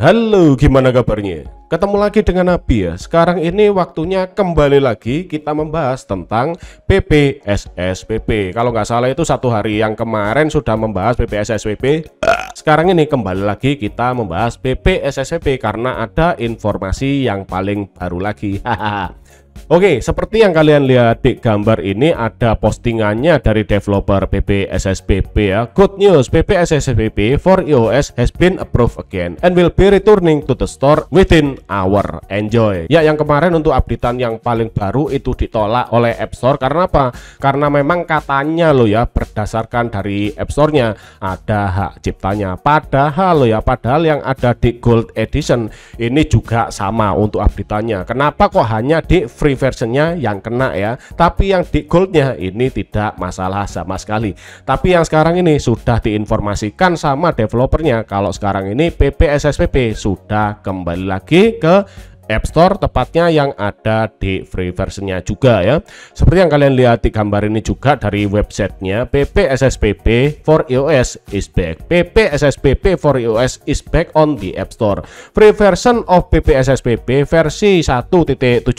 Halo, gimana kabarnya? Ketemu lagi dengan Nabi ya. Sekarang ini waktunya kembali lagi kita membahas tentang PPSSPP. Kalau nggak salah itu satu hari yang kemarin sudah membahas PPSSPP. Sekarang ini kembali lagi kita membahas PPSSPP karena ada informasi yang paling baru lagi. Oke, seperti yang kalian lihat di gambar ini ada postingannya dari developer PPSSPP ya. Good news, PPSSPP for iOS has been approved again and will be returning to the store within hour. Enjoy. Ya, yang kemarin untuk updatean yang paling baru itu ditolak oleh App Store karena apa? Karena memang katanya lo ya berdasarkan dari App Store-nya ada hak ciptanya. Padahal loh ya, padahal yang ada di Gold Edition ini juga sama untuk updateannya. Kenapa kok hanya di free free versionnya yang kena ya tapi yang di goldnya ini tidak masalah sama sekali tapi yang sekarang ini sudah diinformasikan sama developernya kalau sekarang ini PPSSPP sudah kembali lagi ke App Store tepatnya yang ada di free versionnya juga ya seperti yang kalian lihat di gambar ini juga dari websitenya PPSSPP for iOS is back PPSSPP for iOS is back on the App Store free version of PPSSPP versi 1.17.2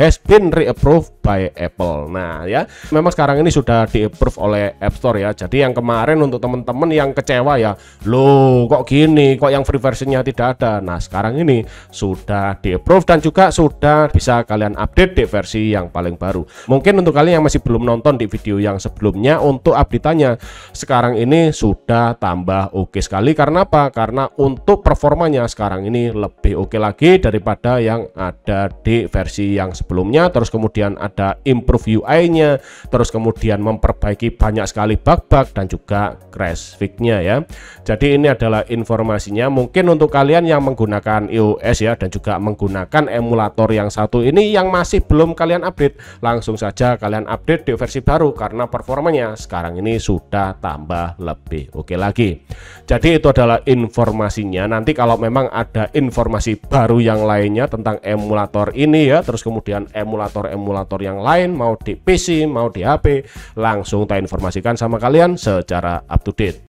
has been reapproved by Apple nah ya memang sekarang ini sudah di approve oleh App Store ya jadi yang kemarin untuk teman-teman yang kecewa ya loh kok gini kok yang free versionnya tidak ada nah sekarang ini sudah sudah di approve dan juga sudah bisa kalian update di versi yang paling baru mungkin untuk kalian yang masih belum nonton di video yang sebelumnya untuk update-nya sekarang ini sudah tambah oke sekali karena apa karena untuk performanya sekarang ini lebih oke lagi daripada yang ada di versi yang sebelumnya terus kemudian ada improve UI-nya terus kemudian memperbaiki banyak sekali bug-bug dan juga crash nya ya jadi ini adalah informasinya mungkin untuk kalian yang menggunakan iOS ya dan juga juga menggunakan emulator yang satu ini yang masih belum kalian update langsung saja kalian update di versi baru karena performanya sekarang ini sudah tambah lebih oke lagi jadi itu adalah informasinya nanti kalau memang ada informasi baru yang lainnya tentang emulator ini ya terus kemudian emulator-emulator yang lain mau di PC mau di HP langsung tak informasikan sama kalian secara up to date